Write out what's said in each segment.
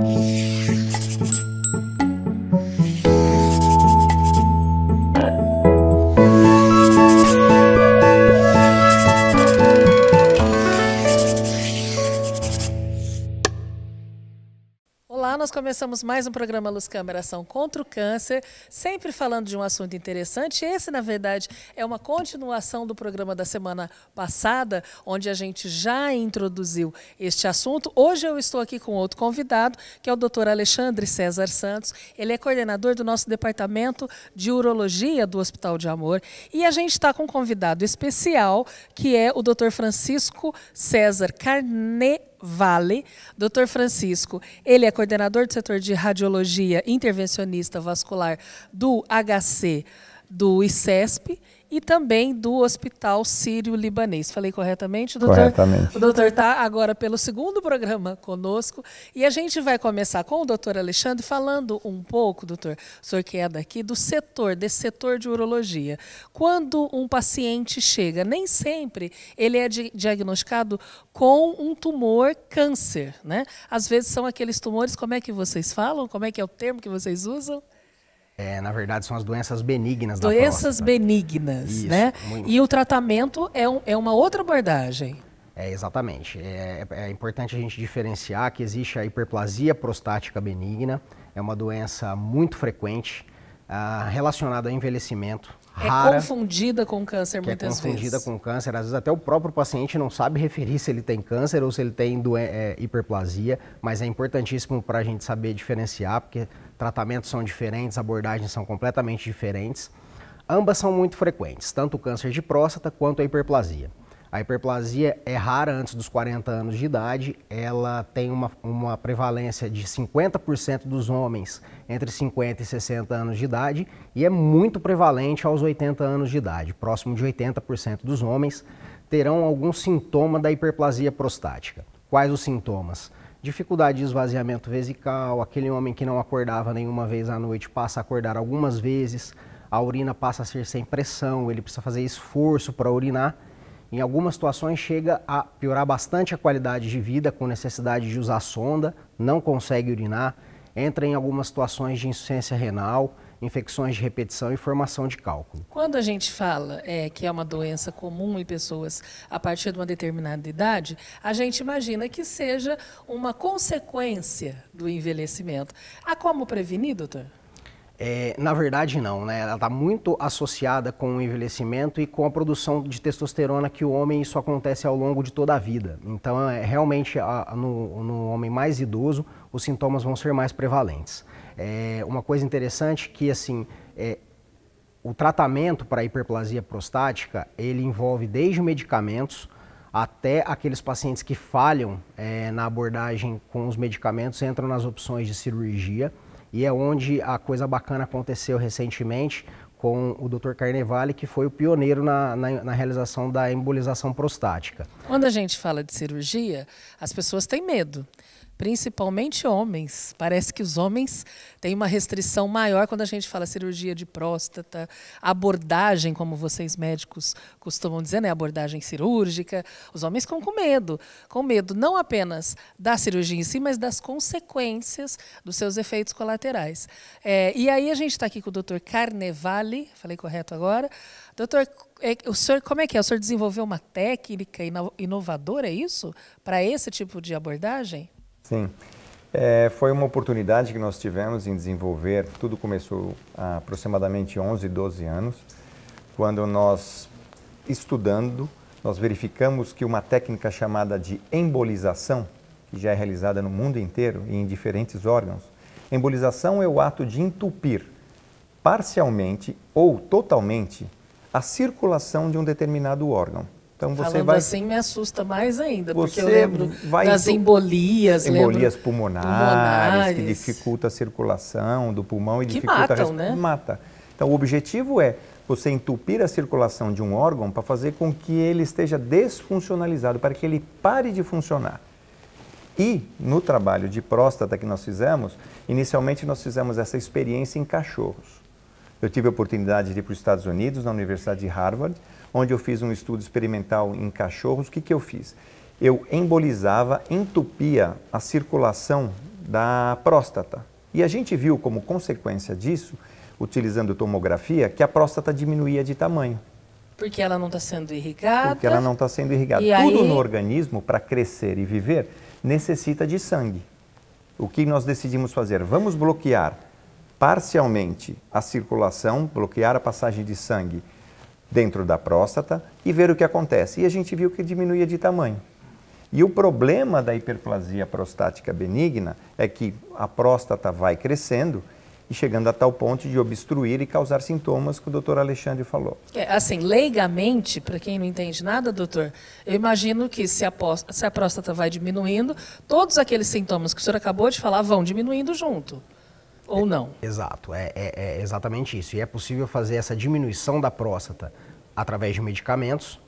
Bye. começamos mais um programa Luz Câmara Ação contra o Câncer, sempre falando de um assunto interessante. Esse, na verdade, é uma continuação do programa da semana passada, onde a gente já introduziu este assunto. Hoje eu estou aqui com outro convidado, que é o doutor Alexandre César Santos. Ele é coordenador do nosso departamento de urologia do Hospital de Amor. E a gente está com um convidado especial, que é o doutor Francisco César Carne Vale. Dr. Francisco, ele é coordenador do setor de radiologia intervencionista vascular do HC do ICESP e também do Hospital Sírio-Libanês. Falei corretamente, doutor? Corretamente. O doutor está agora pelo segundo programa conosco e a gente vai começar com o doutor Alexandre falando um pouco, doutor, o senhor que é daqui, do setor, desse setor de urologia. Quando um paciente chega, nem sempre ele é diagnosticado com um tumor câncer, né? Às vezes são aqueles tumores, como é que vocês falam? Como é que é o termo que vocês usam? É, na verdade, são as doenças benignas doenças da Doenças benignas, Isso, né? Muito. E o tratamento é, um, é uma outra abordagem. É, exatamente. É, é, importante a gente diferenciar que existe a hiperplasia prostática benigna, é uma doença muito frequente, ah, relacionada ao envelhecimento. É rara, confundida com câncer é muitas vezes. É confundida vezes. com câncer, às vezes até o próprio paciente não sabe referir se ele tem câncer ou se ele tem é, hiperplasia, mas é importantíssimo para a gente saber diferenciar, porque tratamentos são diferentes, abordagens são completamente diferentes. Ambas são muito frequentes, tanto o câncer de próstata quanto a hiperplasia. A hiperplasia é rara antes dos 40 anos de idade, ela tem uma, uma prevalência de 50% dos homens entre 50 e 60 anos de idade e é muito prevalente aos 80 anos de idade. Próximo de 80% dos homens terão algum sintoma da hiperplasia prostática. Quais os sintomas? dificuldade de esvaziamento vesical, aquele homem que não acordava nenhuma vez à noite passa a acordar algumas vezes, a urina passa a ser sem pressão, ele precisa fazer esforço para urinar. Em algumas situações chega a piorar bastante a qualidade de vida com necessidade de usar sonda, não consegue urinar, entra em algumas situações de insuficiência renal infecções de repetição e formação de cálculo. Quando a gente fala é, que é uma doença comum em pessoas a partir de uma determinada idade, a gente imagina que seja uma consequência do envelhecimento. Há como prevenir, doutor? É, na verdade, não, né? Ela está muito associada com o envelhecimento e com a produção de testosterona que o homem, isso acontece ao longo de toda a vida. Então, é, realmente, a, no, no homem mais idoso, os sintomas vão ser mais prevalentes. É uma coisa interessante que assim é, o tratamento para hiperplasia prostática ele envolve desde medicamentos até aqueles pacientes que falham é, na abordagem com os medicamentos entram nas opções de cirurgia e é onde a coisa bacana aconteceu recentemente com o Dr. Carnevale, que foi o pioneiro na, na, na, realização da embolização prostática. Quando a gente fala de cirurgia, as pessoas têm medo principalmente homens. Parece que os homens têm uma restrição maior quando a gente fala cirurgia de próstata, abordagem, como vocês médicos costumam dizer, né? abordagem cirúrgica. Os homens ficam com medo, com medo não apenas da cirurgia em si, mas das consequências dos seus efeitos colaterais. É, e aí a gente está aqui com o Dr. Carnevale, falei correto agora. Doutor, é, o senhor, como é que é? O senhor desenvolveu uma técnica inovadora, é isso? Para esse tipo de abordagem? Sim. É, foi uma oportunidade que nós tivemos em desenvolver. Tudo começou há aproximadamente 11, 12 anos, quando nós, estudando, nós verificamos que uma técnica chamada de embolização, que já é realizada no mundo inteiro e em diferentes órgãos, embolização é o ato de entupir parcialmente ou totalmente a circulação de um determinado órgão. Então você Falando vai. assim me assusta mais ainda, você porque eu lembro vai das embolias, embolias pulmonares, pulmonares, que dificulta a circulação do pulmão e que dificulta matam, a né? mata. Então o objetivo é você entupir a circulação de um órgão para fazer com que ele esteja desfuncionalizado, para que ele pare de funcionar. E no trabalho de próstata que nós fizemos, inicialmente nós fizemos essa experiência em cachorros. Eu tive a oportunidade de ir para os Estados Unidos, na Universidade de Harvard, onde eu fiz um estudo experimental em cachorros. O que, que eu fiz? Eu embolizava, entupia a circulação da próstata. E a gente viu como consequência disso, utilizando tomografia, que a próstata diminuía de tamanho. Porque ela não está sendo irrigada. Porque ela não está sendo irrigada. E Tudo aí... no organismo, para crescer e viver, necessita de sangue. O que nós decidimos fazer? Vamos bloquear parcialmente a circulação, bloquear a passagem de sangue dentro da próstata e ver o que acontece. E a gente viu que diminuía de tamanho. E o problema da hiperplasia prostática benigna é que a próstata vai crescendo e chegando a tal ponto de obstruir e causar sintomas que o doutor Alexandre falou. É, assim, leigamente, para quem não entende nada, doutor, eu imagino que se a, se a próstata vai diminuindo, todos aqueles sintomas que o senhor acabou de falar vão diminuindo junto ou não. Exato, é, é, é, exatamente isso. E é possível fazer essa diminuição da próstata através de medicamentos,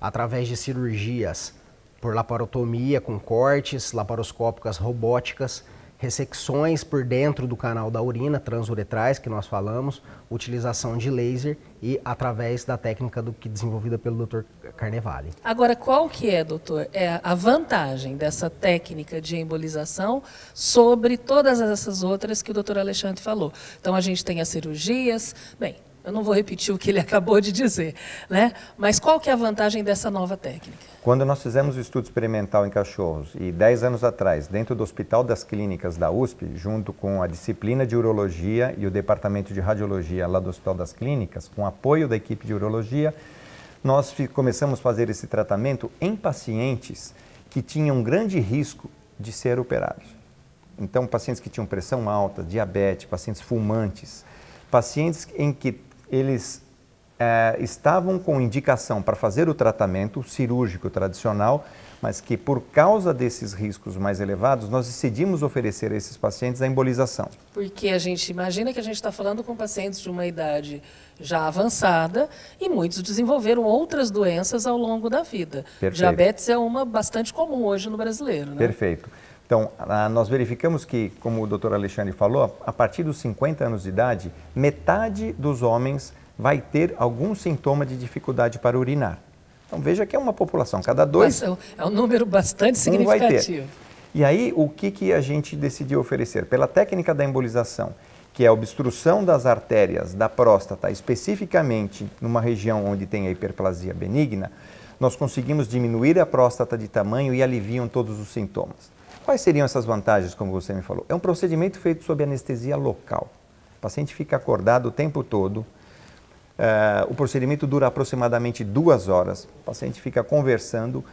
através de cirurgias por laparotomia com cortes, laparoscópicas robóticas ressecções por dentro do canal da urina, transuretrais, que nós falamos, utilização de laser e através da técnica do que desenvolvida pelo Dr. Carnevale. Agora, qual que é, doutor, é a vantagem dessa técnica de embolização sobre todas essas outras que o doutor Alexandre falou? Então, a gente tem as cirurgias, bem, eu não vou repetir o que ele acabou de dizer, né? Mas qual que é a vantagem dessa nova técnica? Quando nós fizemos o estudo experimental em cachorros e 10 anos atrás, dentro do Hospital das Clínicas da USP, junto com a disciplina de urologia e o departamento de radiologia lá do Hospital das Clínicas, com apoio da equipe de urologia, nós começamos a fazer esse tratamento em pacientes que tinham grande risco de ser operados. Então, pacientes que tinham pressão alta, diabetes, pacientes fumantes, pacientes em que eles é, estavam com indicação para fazer o tratamento cirúrgico tradicional, mas que por causa desses riscos mais elevados, nós decidimos oferecer a esses pacientes a embolização. Porque a gente imagina que a gente está falando com pacientes de uma idade já avançada e muitos desenvolveram outras doenças ao longo da vida. Perfeito. Diabetes é uma bastante comum hoje no brasileiro. Né? Perfeito. Então, nós verificamos que, como o doutor Alexandre falou, a partir dos 50 anos de idade, metade dos homens vai ter algum sintoma de dificuldade para urinar. Então, veja que é uma população, cada dois... Mas é um é número bastante significativo. Um e aí, o que, que a gente decidiu oferecer? Pela técnica da embolização, que é a obstrução das artérias da próstata, especificamente numa região onde tem a hiperplasia benigna, nós conseguimos diminuir a próstata de tamanho e aliviam todos os sintomas. Quais seriam essas vantagens, como você me falou? É um procedimento feito sob anestesia local. O paciente fica acordado o tempo todo. Uh, o procedimento dura aproximadamente duas horas. O paciente fica conversando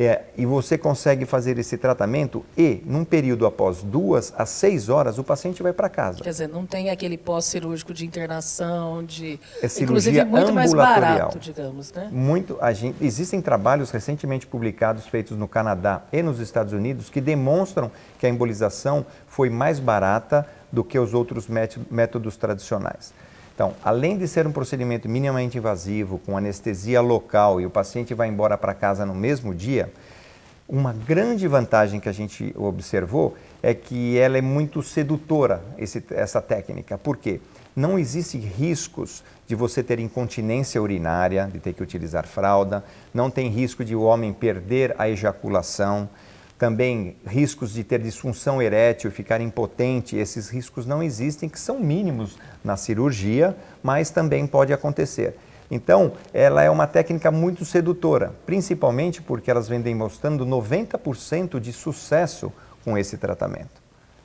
é, e você consegue fazer esse tratamento e, num período após duas a seis horas, o paciente vai para casa. Quer dizer, não tem aquele pós-cirúrgico de internação, de... É cirurgia Inclusive, muito mais barato, digamos, né? Muito, a gente, existem trabalhos recentemente publicados, feitos no Canadá e nos Estados Unidos, que demonstram que a embolização foi mais barata do que os outros métodos tradicionais. Então, além de ser um procedimento minimamente invasivo, com anestesia local e o paciente vai embora para casa no mesmo dia, uma grande vantagem que a gente observou é que ela é muito sedutora, esse, essa técnica. Por quê? Não existe riscos de você ter incontinência urinária, de ter que utilizar fralda, não tem risco de o homem perder a ejaculação, também riscos de ter disfunção erétil, ficar impotente, esses riscos não existem, que são mínimos na cirurgia, mas também pode acontecer. Então, ela é uma técnica muito sedutora, principalmente porque elas vendem mostrando 90% de sucesso com esse tratamento.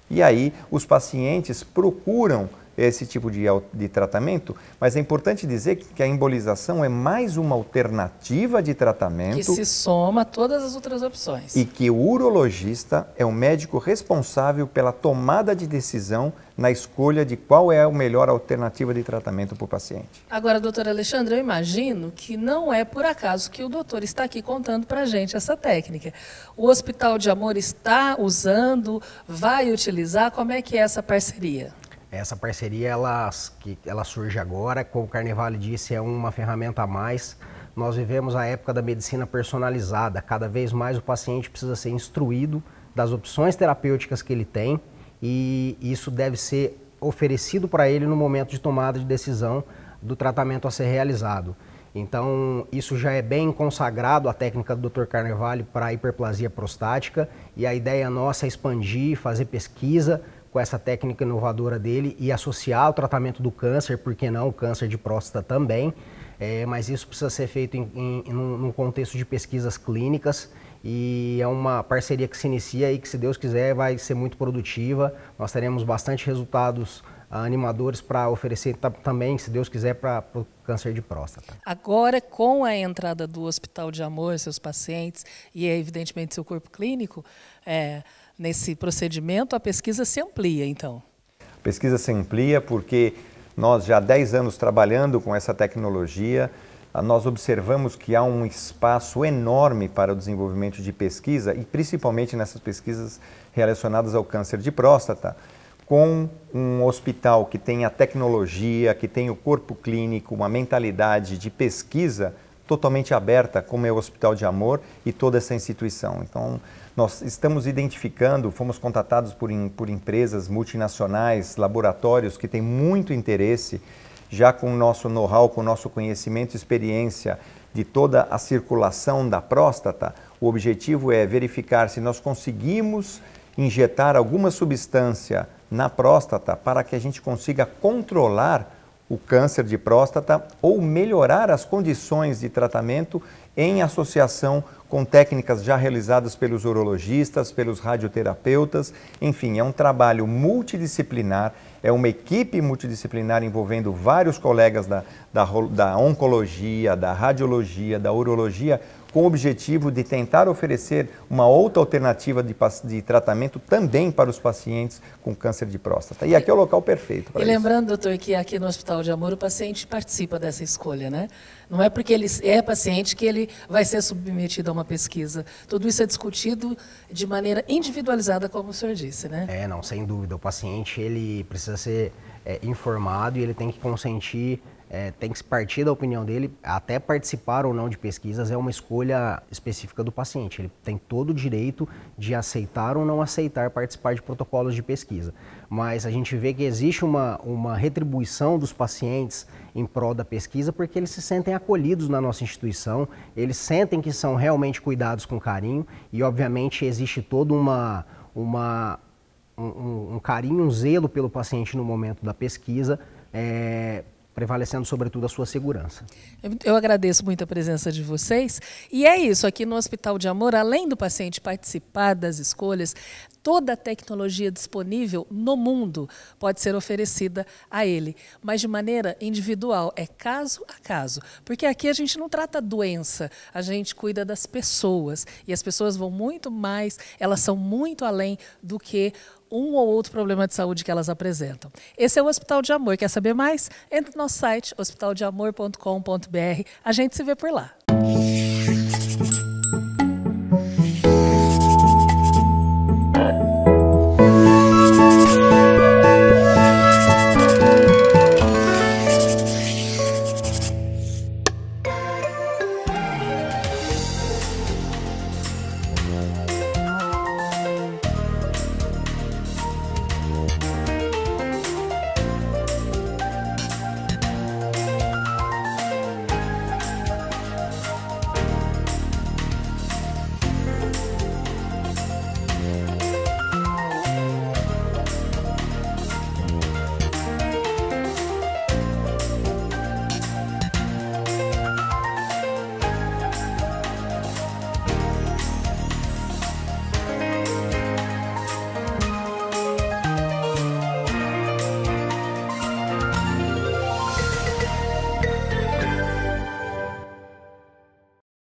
E aí, os pacientes procuram esse tipo de, de tratamento, mas é importante dizer que, que a embolização é mais uma alternativa de tratamento. Que se soma a todas as outras opções. E que o urologista é o médico responsável pela tomada de decisão na escolha de qual é a melhor alternativa de tratamento para o paciente. Agora, doutor Alexandre, eu imagino que não é por acaso que o doutor está aqui contando para a gente essa técnica. O Hospital de Amor está usando, vai utilizar, como é que é essa parceria? Essa parceria ela, que, ela surge agora, como o Carnevale disse, é uma ferramenta a mais. Nós vivemos a época da medicina personalizada. Cada vez mais o paciente precisa ser instruído das opções terapêuticas que ele tem e isso deve ser oferecido para ele no momento de tomada de decisão do tratamento a ser realizado. Então, isso já é bem consagrado a técnica do Dr. Carnevale para hiperplasia prostática e a ideia nossa é expandir, fazer pesquisa com essa técnica inovadora dele e associar o tratamento do câncer, por que não o câncer de próstata também, é, mas isso precisa ser feito em, em, num contexto de pesquisas clínicas e é uma parceria que se inicia e que, se Deus quiser, vai ser muito produtiva. Nós teremos bastante resultados ah, animadores para oferecer também, se Deus quiser, para o câncer de próstata. Agora, com a entrada do Hospital de Amor, seus pacientes e, evidentemente, seu corpo clínico, é, nesse procedimento, a pesquisa se amplia, então? A pesquisa se amplia porque nós já há 10 anos trabalhando com essa tecnologia, ah, nós observamos que há um espaço enorme para o desenvolvimento de pesquisa e principalmente nessas pesquisas relacionadas ao câncer de próstata, com um hospital que tem a tecnologia, que tem o corpo clínico, uma mentalidade de pesquisa totalmente aberta, como é o Hospital de Amor e toda essa instituição. Então, nós estamos identificando, fomos contatados por, por empresas multinacionais, laboratórios que têm muito interesse, já com o nosso know-how, com o nosso conhecimento e experiência de toda a circulação da próstata. O objetivo é verificar se nós conseguimos injetar alguma substância na próstata para que a gente consiga controlar o câncer de próstata ou melhorar as condições de tratamento em associação com técnicas já realizadas pelos urologistas, pelos radioterapeutas, enfim, é um trabalho multidisciplinar, é uma equipe multidisciplinar envolvendo vários colegas da, da, da oncologia, da radiologia, da urologia, com o objetivo de tentar oferecer uma outra alternativa de, de tratamento também para os pacientes com câncer de próstata. E aqui é o local perfeito. E lembrando, isso. doutor, que aqui no Hospital de Amor o paciente participa dessa escolha, né? Não é porque ele é paciente que ele vai ser submetido a uma pesquisa. Tudo isso é discutido de maneira individualizada, como o senhor disse, né? É, não, sem dúvida. O paciente ele precisa ser é, informado e ele tem que consentir é, tem que partir da opinião dele, até participar ou não de pesquisas é uma escolha específica do paciente. Ele tem todo o direito de aceitar ou não aceitar participar de protocolos de pesquisa. Mas a gente vê que existe uma, uma retribuição dos pacientes em prol da pesquisa porque eles se sentem acolhidos na nossa instituição, eles sentem que são realmente cuidados com carinho e, obviamente, existe todo uma. uma um, um carinho, um zelo pelo paciente no momento da pesquisa, é, prevalecendo sobretudo a sua segurança. Eu agradeço muito a presença de vocês. E é isso, aqui no Hospital de Amor, além do paciente participar das escolhas, toda a tecnologia disponível no mundo pode ser oferecida a ele, mas de maneira individual, é caso a caso, porque aqui a gente não trata doença, a gente cuida das pessoas e as pessoas vão muito mais, elas são muito além do que um ou outro problema de saúde que elas apresentam. Esse é o Hospital de Amor. Quer saber mais? Entre no nosso site hospitaldeamor.com.br. A gente se vê por lá.